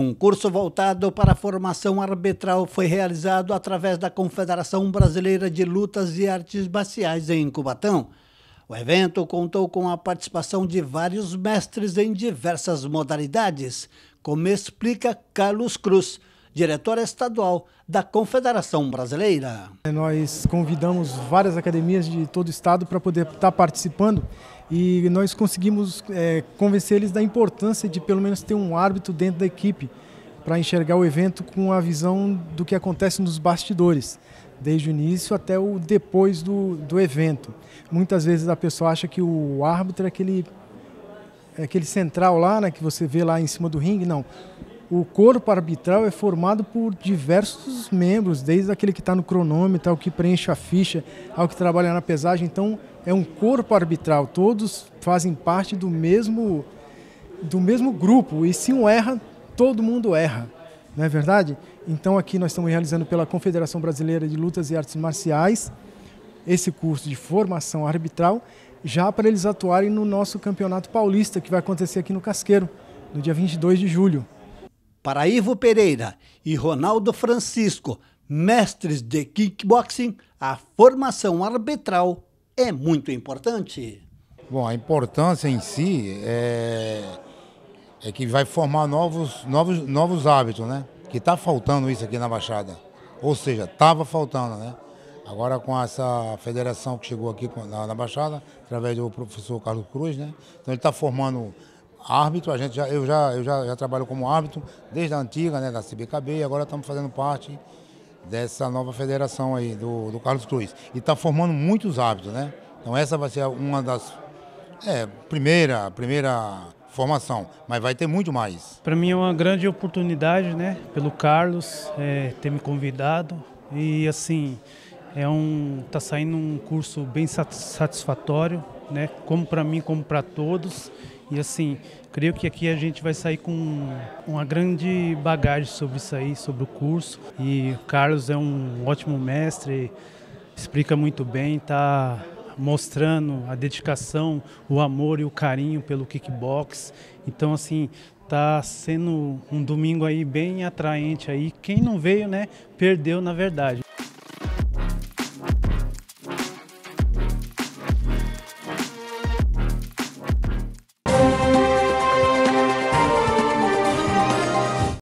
Um curso voltado para a formação arbitral foi realizado através da Confederação Brasileira de Lutas e Artes Marciais em Cubatão. O evento contou com a participação de vários mestres em diversas modalidades, como explica Carlos Cruz, diretor estadual da Confederação Brasileira. Nós convidamos várias academias de todo o estado para poder estar participando e nós conseguimos é, convencer eles da importância de pelo menos ter um árbitro dentro da equipe para enxergar o evento com a visão do que acontece nos bastidores, desde o início até o depois do, do evento. Muitas vezes a pessoa acha que o árbitro é aquele, é aquele central lá, né, que você vê lá em cima do ringue, não o corpo arbitral é formado por diversos membros, desde aquele que está no cronômetro, ao que preenche a ficha, ao que trabalha na pesagem. Então, é um corpo arbitral. Todos fazem parte do mesmo do mesmo grupo. E se um erra, todo mundo erra. Não é verdade? Então, aqui nós estamos realizando pela Confederação Brasileira de Lutas e Artes Marciais esse curso de formação arbitral, já para eles atuarem no nosso Campeonato Paulista, que vai acontecer aqui no Casqueiro, no dia 22 de julho. Para Ivo Pereira e Ronaldo Francisco, mestres de kickboxing, a formação arbitral é muito importante. Bom, a importância em si é, é que vai formar novos, novos, novos hábitos, né? Que está faltando isso aqui na Baixada. Ou seja, estava faltando, né? Agora com essa federação que chegou aqui na, Baixada, através do professor Carlos Cruz, né? Então ele está formando árbitro, a gente já, eu, já, eu já, já trabalho como árbitro desde a antiga, né, da CBKB, e agora estamos fazendo parte dessa nova federação aí, do, do Carlos Cruz. E está formando muitos árbitros, né? Então essa vai ser uma das. É, primeira, primeira formação, mas vai ter muito mais. Para mim é uma grande oportunidade, né? Pelo Carlos é, ter me convidado. E assim, é um tá saindo um curso bem satisfatório, né? Como para mim, como para todos. E assim, creio que aqui a gente vai sair com uma grande bagagem sobre isso aí, sobre o curso. E o Carlos é um ótimo mestre, explica muito bem, tá mostrando a dedicação, o amor e o carinho pelo kickbox. Então assim, tá sendo um domingo aí bem atraente aí. Quem não veio, né, perdeu na verdade.